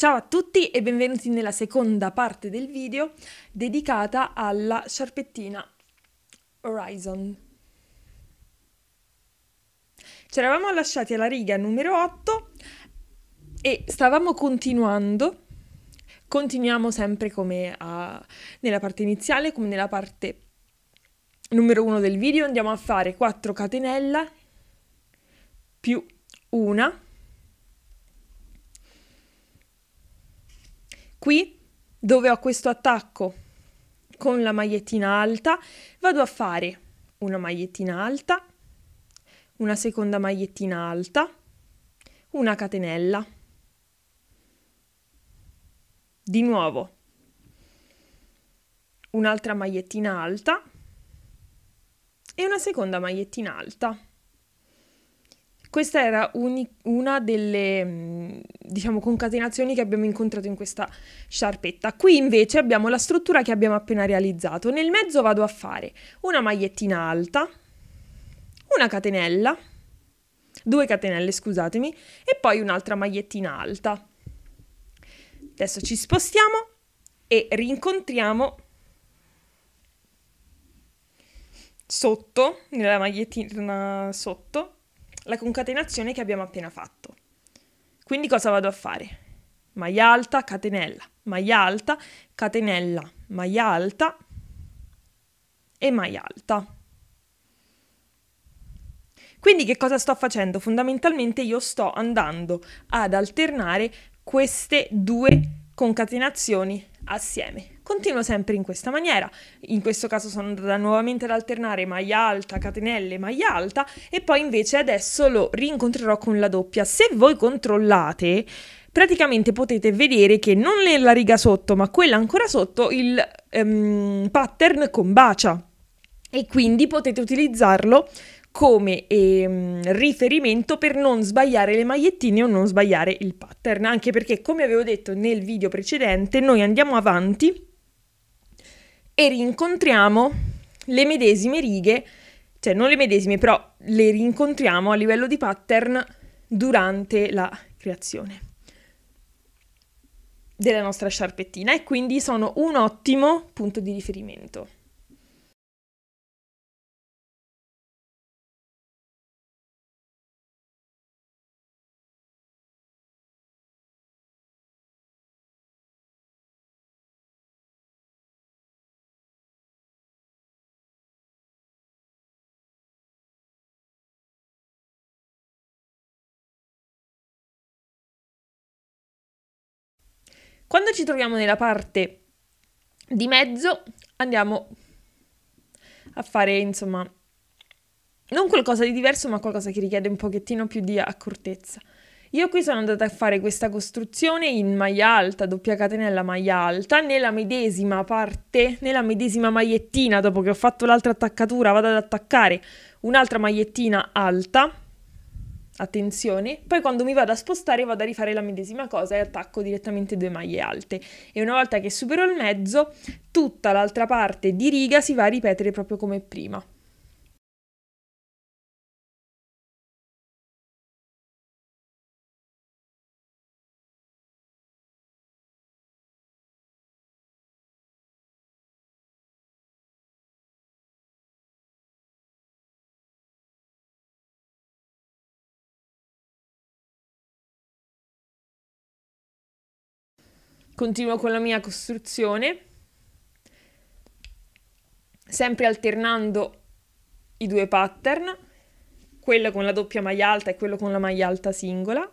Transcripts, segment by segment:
Ciao a tutti e benvenuti nella seconda parte del video dedicata alla sciarpettina Horizon. Ci eravamo lasciati alla riga numero 8 e stavamo continuando, continuiamo sempre come a, nella parte iniziale, come nella parte numero 1 del video, andiamo a fare 4 catenella più una Qui dove ho questo attacco con la magliettina alta vado a fare una magliettina alta, una seconda magliettina alta, una catenella. Di nuovo un'altra magliettina alta e una seconda magliettina alta. Questa era uni- una delle mm, diciamo, concatenazioni che abbiamo incontrato in questa sciarpetta. Qui invece abbiamo la struttura che abbiamo appena realizzato. Nel mezzo vado a fare una magliettina alta, una catenella, due catenelle scusatemi, e poi un'altra magliettina alta. Adesso ci spostiamo e rincontriamo sotto, nella magliettina sotto, la concatenazione che abbiamo appena fatto. Quindi cosa vado a fare? Maglia alta, catenella, maglia alta, catenella, maglia alta e maglia alta. Quindi che cosa sto facendo? Fondamentalmente io sto andando ad alternare queste due concatenazioni assieme. Continuo sempre in questa maniera. In questo caso sono andata nuovamente ad alternare maglia alta, catenelle, maglia alta e poi invece adesso lo rincontrerò con la doppia. Se voi controllate praticamente potete vedere che non nella riga sotto ma quella ancora sotto il um, pattern combacia e quindi potete utilizzarlo come ehm, riferimento per non sbagliare le magliettine o non sbagliare il pattern, anche perché come avevo detto nel video precedente noi andiamo avanti e rincontriamo le medesime righe, cioè non le medesime, però le rincontriamo a livello di pattern durante la creazione della nostra sciarpettina e quindi sono un ottimo punto di riferimento. Quando ci troviamo nella parte di mezzo andiamo a fare, insomma, non qualcosa di diverso, ma qualcosa che richiede un pochettino più di accortezza. Io qui sono andata a fare questa costruzione in maglia alta, doppia catenella maglia alta, nella medesima parte, nella medesima magliettina, dopo che ho fatto l'altra attaccatura, vado ad attaccare un'altra magliettina alta attenzione, poi quando mi vado a spostare vado a rifare la medesima cosa e attacco direttamente due maglie alte e una volta che supero il mezzo tutta l'altra parte di riga si va a ripetere proprio come prima. Continuo con la mia costruzione, sempre alternando i due pattern, quello con la doppia maglia alta e quello con la maglia alta singola.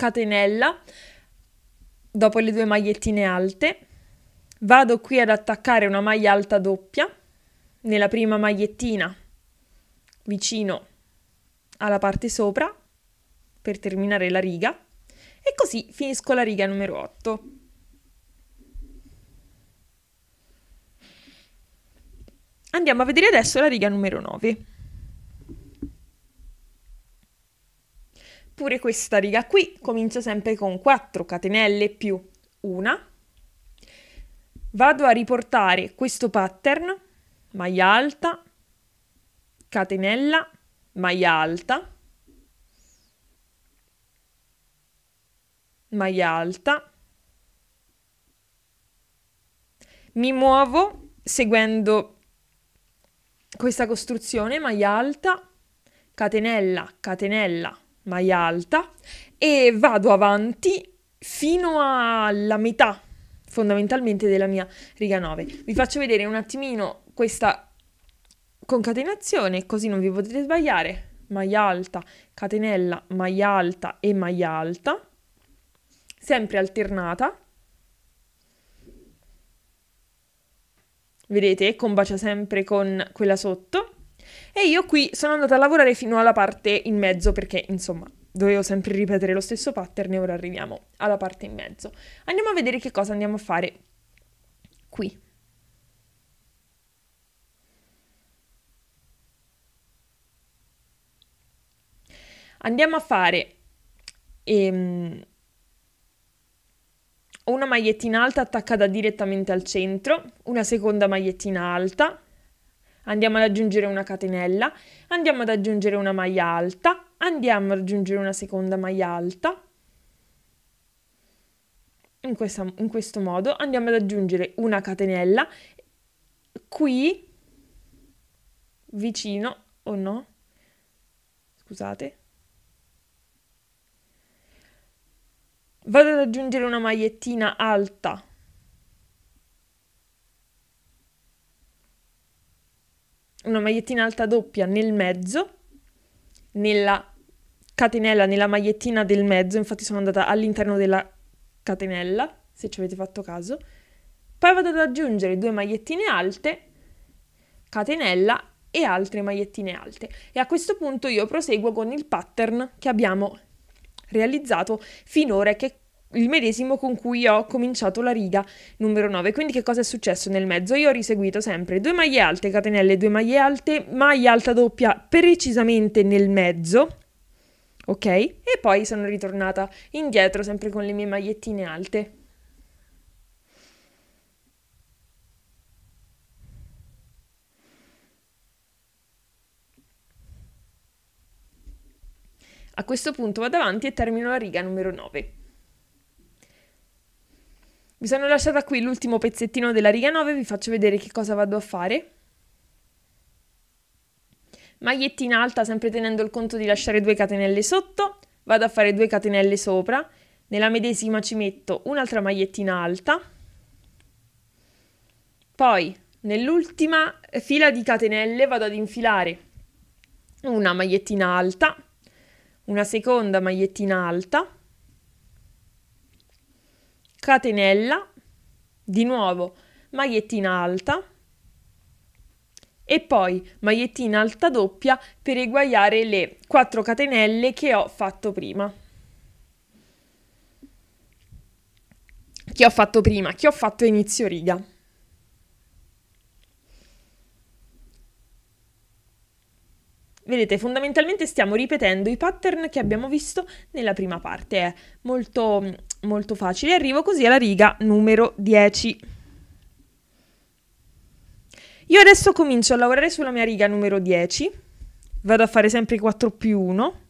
catenella dopo le due magliettine alte vado qui ad attaccare una maglia alta doppia nella prima magliettina vicino alla parte sopra per terminare la riga e così finisco la riga numero 8 andiamo a vedere adesso la riga numero 9 pure questa riga qui comincia sempre con 4 catenelle più una. Vado a riportare questo pattern, maglia alta, catenella, maglia alta, maglia alta. Mi muovo seguendo questa costruzione, maglia alta, catenella, catenella, maglia alta e vado avanti fino alla metà fondamentalmente della mia riga 9. Vi faccio vedere un attimino questa concatenazione così non vi potete sbagliare. Maglia alta, catenella, maglia alta e maglia alta, sempre alternata. Vedete, combacia sempre con quella sotto e io qui sono andata a lavorare fino alla parte in mezzo perché, insomma, dovevo sempre ripetere lo stesso pattern e ora arriviamo alla parte in mezzo. Andiamo a vedere che cosa andiamo a fare qui. Andiamo a fare ehm, una magliettina alta attaccata direttamente al centro, una seconda magliettina alta andiamo ad aggiungere una catenella, andiamo ad aggiungere una maglia alta, andiamo ad aggiungere una seconda maglia alta, in, questa, in questo modo andiamo ad aggiungere una catenella qui vicino o oh no scusate vado ad aggiungere una magliettina alta una magliettina alta doppia nel mezzo, nella catenella, nella magliettina del mezzo, infatti sono andata all'interno della catenella, se ci avete fatto caso. Poi vado ad aggiungere due magliettine alte, catenella e altre magliettine alte. E a questo punto io proseguo con il pattern che abbiamo realizzato finora che il medesimo con cui ho cominciato la riga numero 9. Quindi che cosa è successo nel mezzo? Io ho riseguito sempre due maglie alte, catenelle, due maglie alte, maglia alta doppia precisamente nel mezzo, ok? E poi sono ritornata indietro sempre con le mie magliettine alte. A questo punto vado avanti e termino la riga numero 9. Mi sono lasciata qui l'ultimo pezzettino della riga 9, vi faccio vedere che cosa vado a fare. Maglietta in alta, sempre tenendo il conto di lasciare due catenelle sotto, vado a fare due catenelle sopra, nella medesima ci metto un'altra magliettina alta, poi nell'ultima fila di catenelle vado ad infilare una magliettina alta, una seconda magliettina alta, catenella, di nuovo magliettina alta e poi magliettina alta doppia per eguagliare le 4 catenelle che ho fatto prima. Che ho fatto prima, che ho fatto inizio riga. Vedete, fondamentalmente stiamo ripetendo i pattern che abbiamo visto nella prima parte, è eh. molto molto facile. Arrivo così alla riga numero 10. Io adesso comincio a lavorare sulla mia riga numero 10. Vado a fare sempre 4 più 1.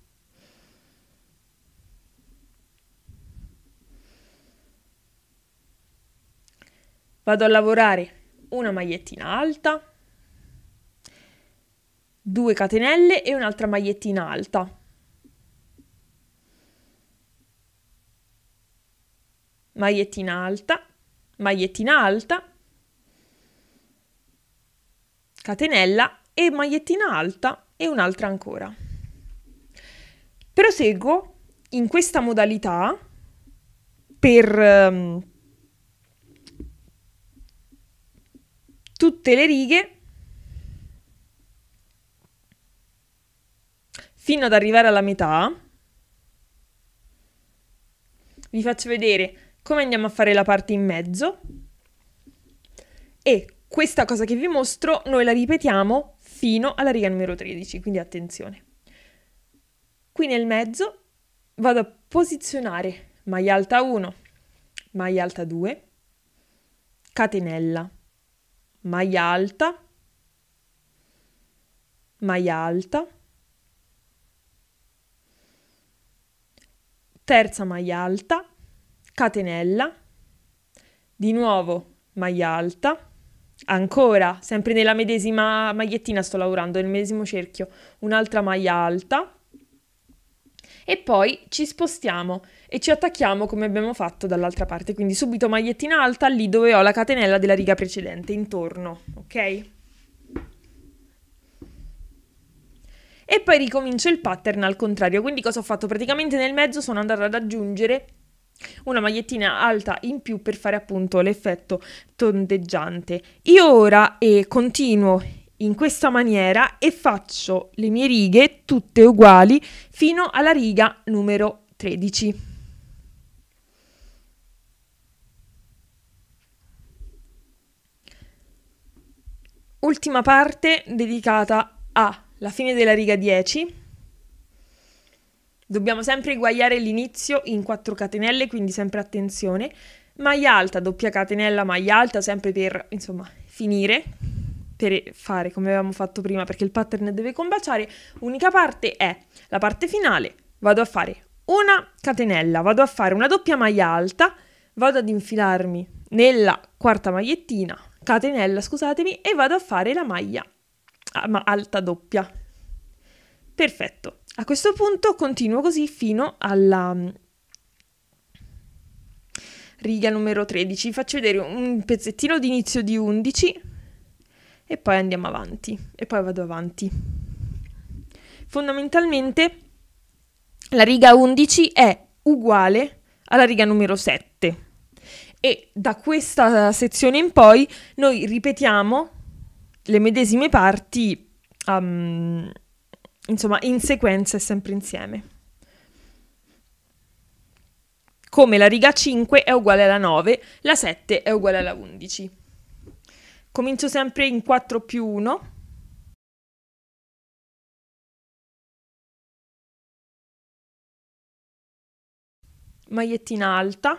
Vado a lavorare una magliettina alta, 2 catenelle e un'altra magliettina alta. magliettina alta, magliettina alta, catenella e magliettina alta e un'altra ancora. Proseguo in questa modalità per um, tutte le righe fino ad arrivare alla metà. Vi faccio vedere come andiamo a fare la parte in mezzo e questa cosa che vi mostro noi la ripetiamo fino alla riga numero 13, quindi attenzione. Qui nel mezzo vado a posizionare maglia alta 1, maglia alta 2, catenella, maglia alta, maglia alta, terza maglia alta, catenella, di nuovo maglia alta, ancora sempre nella medesima magliettina sto lavorando, nel medesimo cerchio, un'altra maglia alta e poi ci spostiamo e ci attacchiamo come abbiamo fatto dall'altra parte, quindi subito magliettina alta lì dove ho la catenella della riga precedente, intorno, ok? E poi ricomincio il pattern al contrario, quindi cosa ho fatto? Praticamente nel mezzo sono andata ad aggiungere una magliettina alta in più per fare appunto l'effetto tondeggiante. Io ora eh, continuo in questa maniera e faccio le mie righe tutte uguali fino alla riga numero 13. Ultima parte dedicata alla fine della riga 10 Dobbiamo sempre guagliare l'inizio in 4 catenelle, quindi sempre attenzione. Maglia alta, doppia catenella, maglia alta, sempre per, insomma, finire, per fare come avevamo fatto prima, perché il pattern deve combaciare. Unica parte è la parte finale. Vado a fare una catenella, vado a fare una doppia maglia alta, vado ad infilarmi nella quarta magliettina, catenella, scusatemi, e vado a fare la maglia ah, alta doppia. Perfetto. A questo punto continuo così fino alla mm, riga numero 13. Faccio vedere un pezzettino d'inizio di 11 e poi andiamo avanti e poi vado avanti. Fondamentalmente la riga 11 è uguale alla riga numero 7 e da questa sezione in poi noi ripetiamo le medesime parti um, insomma, in sequenza e sempre insieme. Come la riga 5 è uguale alla 9, la 7 è uguale alla 11. Comincio sempre in 4 più 1. Magliettina alta,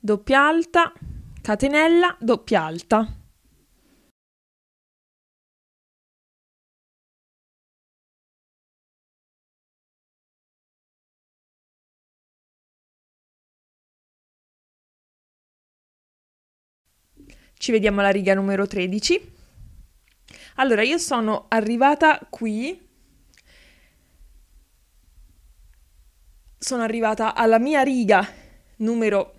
doppia alta, catenella, doppia alta. Ci vediamo alla riga numero 13. Allora, io sono arrivata qui sono arrivata alla mia riga numero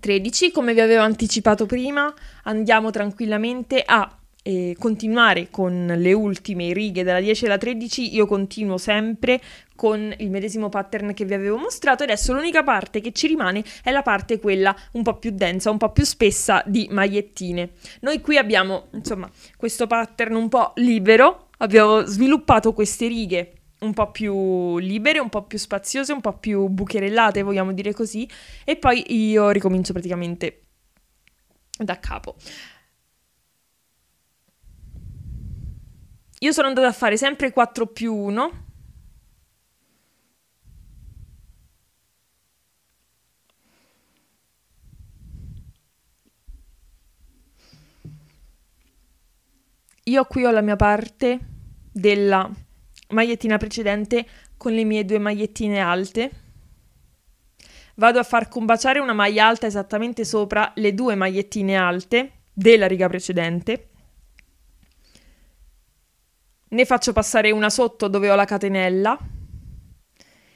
13, come vi avevo anticipato prima, andiamo tranquillamente a eh, continuare con le ultime righe dalla 10 alla 13. Io continuo sempre con il medesimo pattern che vi avevo mostrato. Adesso l'unica parte che ci rimane è la parte quella un po' più densa, un po' più spessa di magliettine. Noi qui abbiamo, insomma, questo pattern un po' libero. Abbiamo sviluppato queste righe un po' più libere, un po' più spaziose, un po' più bucherellate, vogliamo dire così, e poi io ricomincio praticamente da capo. Io sono andata a fare sempre 4 più 1. Io qui ho la mia parte della magliettina precedente con le mie due magliettine alte. Vado a far combaciare una maglia alta esattamente sopra le due magliettine alte della riga precedente. Ne faccio passare una sotto dove ho la catenella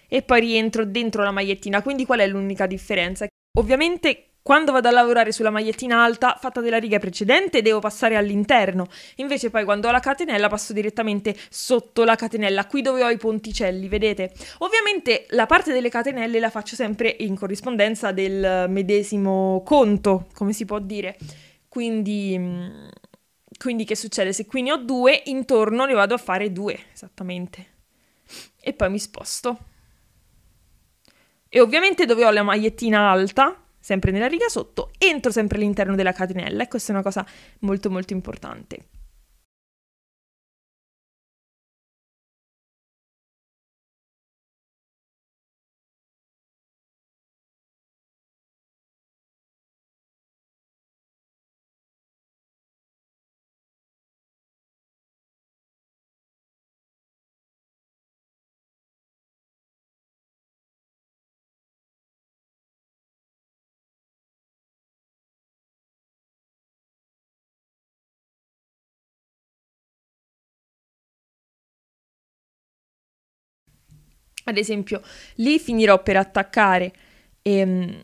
e poi rientro dentro la magliettina. Quindi qual è l'unica differenza? Ovviamente quando vado a lavorare sulla magliettina alta fatta della riga precedente devo passare all'interno, invece poi quando ho la catenella passo direttamente sotto la catenella, qui dove ho i ponticelli, vedete? Ovviamente la parte delle catenelle la faccio sempre in corrispondenza del medesimo conto, come si può dire. Quindi, mm, quindi che succede? Se qui ne ho due, intorno ne vado a fare due, esattamente. E poi mi sposto. E ovviamente dove ho la magliettina alta, sempre nella riga sotto, entro sempre all'interno della catenella e questa è una cosa molto molto importante. Ad esempio, lì finirò per attaccare ehm,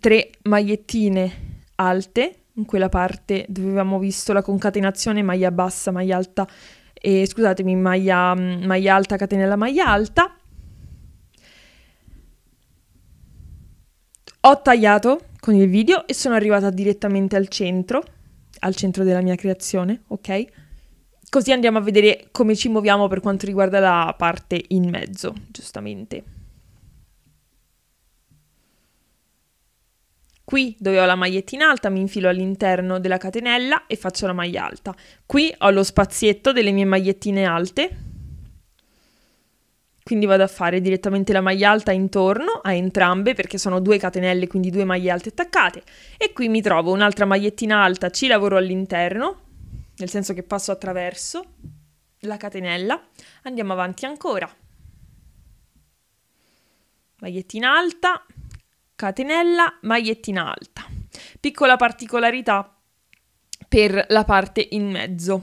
tre magliettine alte, in quella parte dove avevamo visto la concatenazione maglia bassa, maglia alta, eh, scusatemi, maglia, mm, maglia alta, catenella, maglia alta. Ho tagliato con il video e sono arrivata direttamente al centro, al centro della mia creazione, ok? Così andiamo a vedere come ci muoviamo per quanto riguarda la parte in mezzo, giustamente. Qui dove ho la magliettina alta mi infilo all'interno della catenella e faccio la maglia alta. Qui ho lo spazietto delle mie magliettine alte, quindi vado a fare direttamente la maglia alta intorno a entrambe perché sono due catenelle, quindi due maglie alte attaccate e qui mi trovo un'altra magliettina alta, ci lavoro all'interno nel senso che passo attraverso la catenella, andiamo avanti ancora. Magliettina alta, catenella, magliettina alta. Piccola particolarità per la parte in mezzo.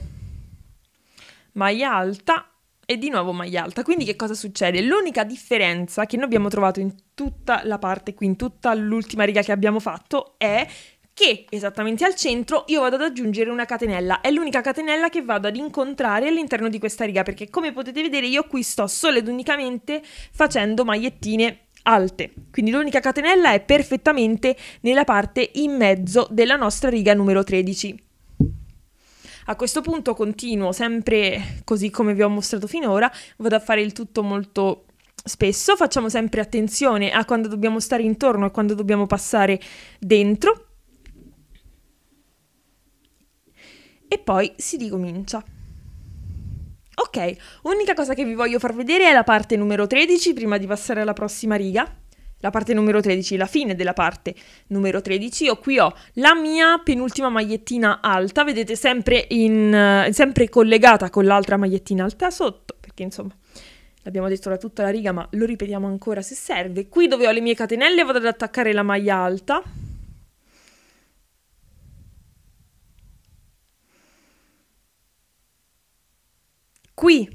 Maglia alta e di nuovo maglia alta. Quindi che cosa succede? L'unica differenza che noi abbiamo trovato in tutta la parte, qui in tutta l'ultima riga che abbiamo fatto, è che esattamente al centro io vado ad aggiungere una catenella. È l'unica catenella che vado ad incontrare all'interno di questa riga perché come potete vedere io qui sto solo ed unicamente facendo magliettine alte. Quindi l'unica catenella è perfettamente nella parte in mezzo della nostra riga numero 13. A questo punto continuo sempre così come vi ho mostrato finora, vado a fare il tutto molto spesso, facciamo sempre attenzione a quando dobbiamo stare intorno e quando dobbiamo passare dentro e poi si ricomincia. Ok, unica cosa che vi voglio far vedere è la parte numero 13 prima di passare alla prossima riga. La parte numero 13, la fine della parte numero 13. Io qui ho la mia penultima magliettina alta, vedete sempre, in, sempre collegata con l'altra magliettina alta sotto, perché insomma l'abbiamo detto da tutta la riga, ma lo ripetiamo ancora se serve. Qui dove ho le mie catenelle vado ad attaccare la maglia alta Qui,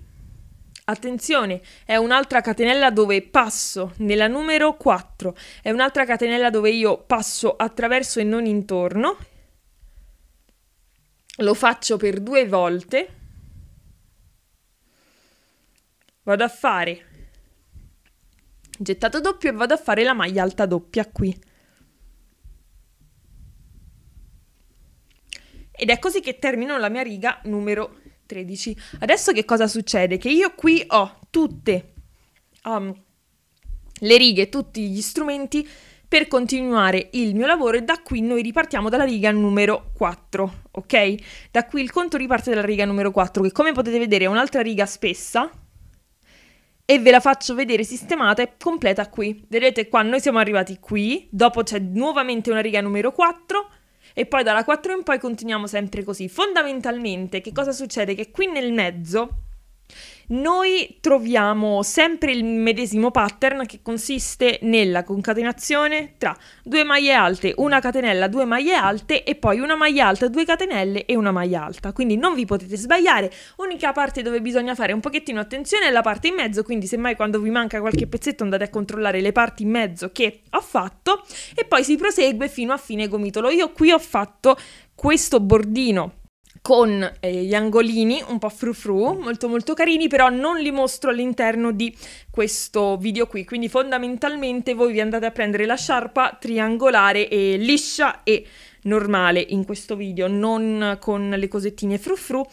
attenzione, è un'altra catenella dove passo, nella numero 4, è un'altra catenella dove io passo attraverso e non intorno, lo faccio per due volte, vado a fare gettato doppio e vado a fare la maglia alta doppia qui. Ed è così che termino la mia riga numero 13. Adesso che cosa succede? Che io qui ho tutte um, le righe, tutti gli strumenti per continuare il mio lavoro e da qui noi ripartiamo dalla riga numero 4, ok? Da qui il conto riparte dalla riga numero 4 che come potete vedere è un'altra riga spessa e ve la faccio vedere sistemata e completa qui. Vedete qua noi siamo arrivati qui, dopo c'è nuovamente una riga numero 4 e poi dalla 4 in poi continuiamo sempre così. Fondamentalmente che cosa succede? Che qui nel mezzo noi troviamo sempre il medesimo pattern che consiste nella concatenazione tra due maglie alte, una catenella, due maglie alte e poi una maglia alta, due catenelle e una maglia alta. Quindi non vi potete sbagliare, unica parte dove bisogna fare un pochettino attenzione è la parte in mezzo, quindi semmai quando vi manca qualche pezzetto andate a controllare le parti in mezzo che ho fatto e poi si prosegue fino a fine gomitolo. Io qui ho fatto questo bordino con eh, gli angolini un po' frufru, mm. molto molto carini, però non li mostro all'interno di questo video qui, quindi fondamentalmente voi vi andate a prendere la sciarpa triangolare e liscia e normale in questo video, non con le cosettine frufru,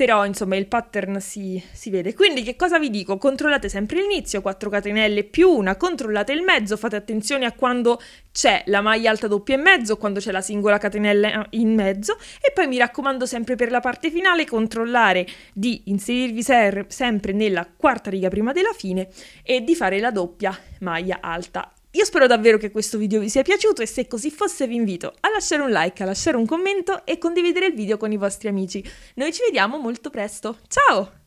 però insomma il pattern si, si, vede. Quindi che cosa vi dico? Controllate sempre l'inizio, 4 catenelle più una, controllate il mezzo, fate attenzione a quando c'è la maglia alta doppia e mezzo, quando c'è la singola catenella in mezzo e poi mi raccomando sempre per la parte finale controllare di inserirvi sempre nella quarta riga prima della fine e di fare la doppia maglia alta io spero davvero che questo video vi sia piaciuto e se così fosse vi invito a lasciare un like, a lasciare un commento e condividere il video con i vostri amici. Noi ci vediamo molto presto, ciao!